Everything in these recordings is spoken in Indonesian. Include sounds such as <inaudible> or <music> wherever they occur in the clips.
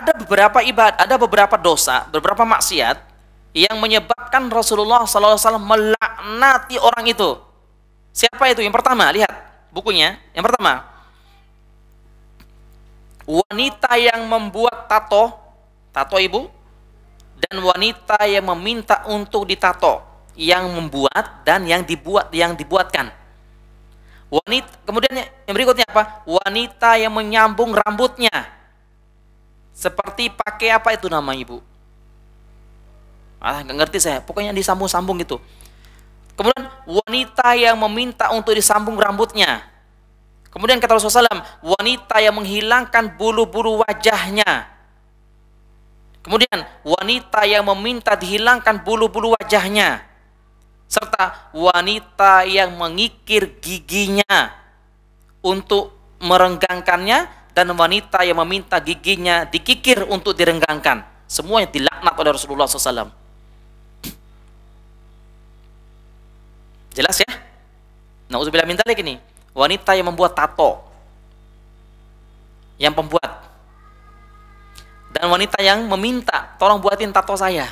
ada beberapa ibadat, ada beberapa dosa, beberapa maksiat yang menyebabkan Rasulullah SAW melaknati orang itu. Siapa itu? Yang pertama, lihat bukunya. Yang pertama, wanita yang membuat tato, tato ibu, dan wanita yang meminta untuk ditato, yang membuat dan yang dibuat, yang dibuatkan. Wanita, kemudian yang berikutnya apa? Wanita yang menyambung rambutnya, seperti pakai apa itu nama ibu? Ah, nggak ngerti saya. Pokoknya disambung-sambung gitu. Kemudian wanita yang meminta untuk disambung rambutnya. Kemudian kata Rasulullah SAW, wanita yang menghilangkan bulu-bulu wajahnya. Kemudian wanita yang meminta dihilangkan bulu-bulu wajahnya. Serta wanita yang mengikir giginya untuk merenggangkannya dan wanita yang meminta giginya dikikir untuk direnggangkan. Semuanya dilaknat oleh Rasulullah SAW. Jelas ya? Nah, uzubillah minta lagi nih. Wanita yang membuat tato. Yang pembuat. Dan wanita yang meminta, tolong buatin tato saya.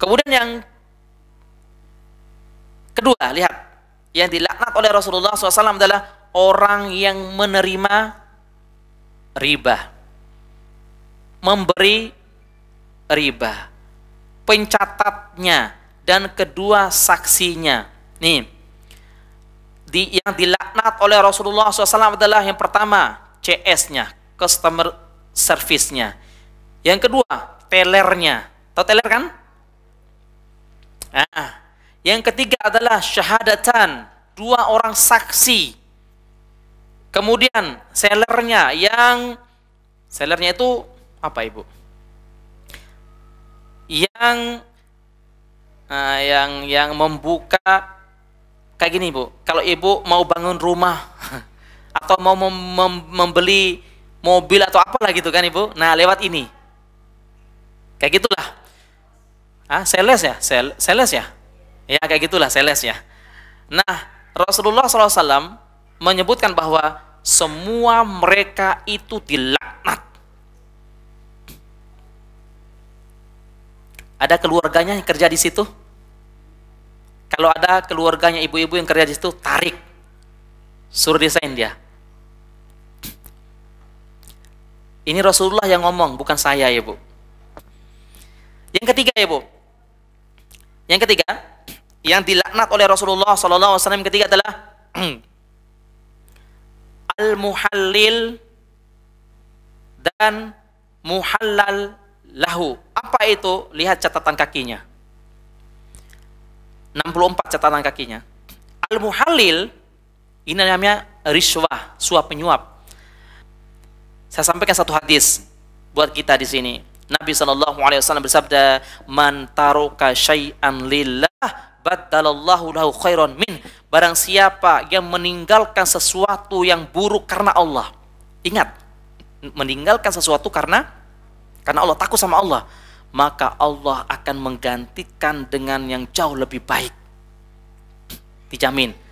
Kemudian yang kedua, lihat. Yang dilaknat oleh Rasulullah SAW adalah orang yang menerima riba, memberi riba, pencatatnya dan kedua saksinya. Nih, di, yang dilaknat oleh Rasulullah SAW adalah yang pertama CS-nya, customer service-nya. Yang kedua, telernya. atau teler kan? Ah. Yang ketiga adalah syahadatan, dua orang saksi Kemudian sellernya yang sellernya itu apa ibu? Yang uh, yang yang membuka kayak gini ibu. Kalau ibu mau bangun rumah <laughs> atau mau mem mem membeli mobil atau apalah gitu kan ibu. Nah lewat ini kayak gitulah. Ah sales ya, sales ya, ya kayak gitulah sales ya. Nah Rasulullah SAW menyebutkan bahwa semua mereka itu dilaknat. Ada keluarganya yang kerja di situ? Kalau ada keluarganya ibu-ibu yang kerja di situ, tarik. Suruh desain dia. Ini Rasulullah yang ngomong, bukan saya, ya bu. Yang ketiga, ya bu. Yang ketiga, yang dilaknat oleh Rasulullah SAW yang ketiga adalah <clears throat> al-muhallil dan muhallal lahu. Apa itu? Lihat catatan kakinya. 64 catatan kakinya. Al-muhallil ini namanya riswah, suap penyuap. Saya sampaikan satu hadis buat kita di sini. Nabi saw bersabda, "Man taroka syai'an lillah, badalallahu lahu khairon min." barang siapa yang meninggalkan sesuatu yang buruk karena Allah. Ingat, meninggalkan sesuatu karena karena Allah takut sama Allah, maka Allah akan menggantikan dengan yang jauh lebih baik. Dijamin.